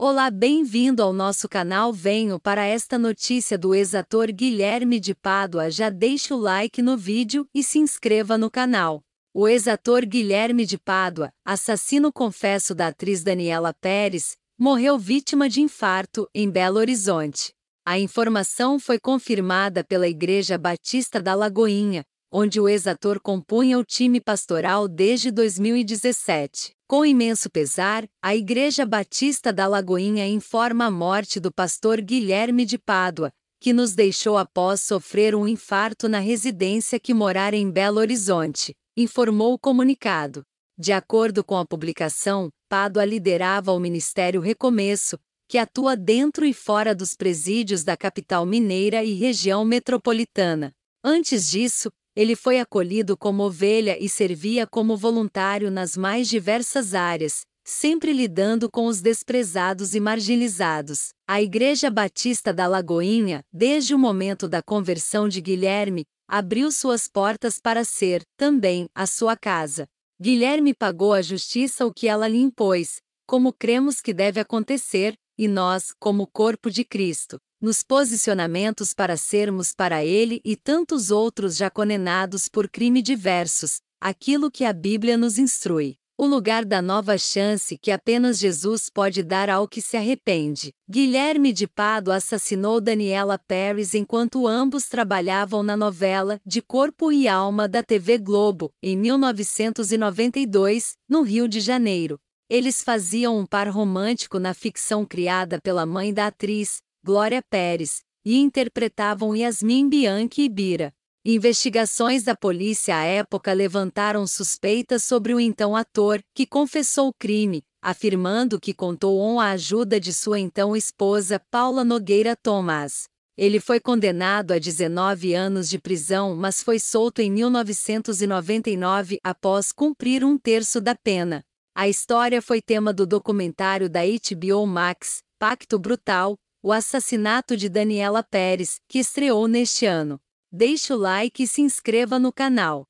Olá, bem-vindo ao nosso canal. Venho para esta notícia do ex-ator Guilherme de Pádua. Já deixe o like no vídeo e se inscreva no canal. O ex-ator Guilherme de Pádua, assassino confesso da atriz Daniela Pérez, morreu vítima de infarto em Belo Horizonte. A informação foi confirmada pela Igreja Batista da Lagoinha, onde o ex-ator compunha o time pastoral desde 2017. Com imenso pesar, a Igreja Batista da Lagoinha informa a morte do pastor Guilherme de Pádua, que nos deixou após sofrer um infarto na residência que morara em Belo Horizonte, informou o comunicado. De acordo com a publicação, Pádua liderava o Ministério Recomeço, que atua dentro e fora dos presídios da capital mineira e região metropolitana. Antes disso, ele foi acolhido como ovelha e servia como voluntário nas mais diversas áreas, sempre lidando com os desprezados e marginalizados. A Igreja Batista da Lagoinha, desde o momento da conversão de Guilherme, abriu suas portas para ser, também, a sua casa. Guilherme pagou à justiça o que ela lhe impôs, como cremos que deve acontecer, e nós, como corpo de Cristo, nos posicionamentos para sermos para ele e tantos outros já condenados por crime diversos, aquilo que a Bíblia nos instrui. O lugar da nova chance que apenas Jesus pode dar ao que se arrepende. Guilherme de Pado assassinou Daniela Paris enquanto ambos trabalhavam na novela De Corpo e Alma da TV Globo, em 1992, no Rio de Janeiro. Eles faziam um par romântico na ficção criada pela mãe da atriz, Glória Pérez, e interpretavam Yasmin Bianchi e Bira. Investigações da polícia à época levantaram suspeitas sobre o então ator, que confessou o crime, afirmando que contou com a ajuda de sua então esposa, Paula Nogueira Thomas. Ele foi condenado a 19 anos de prisão, mas foi solto em 1999 após cumprir um terço da pena. A história foi tema do documentário da HBO Max, Pacto Brutal, o assassinato de Daniela Pérez, que estreou neste ano. Deixe o like e se inscreva no canal.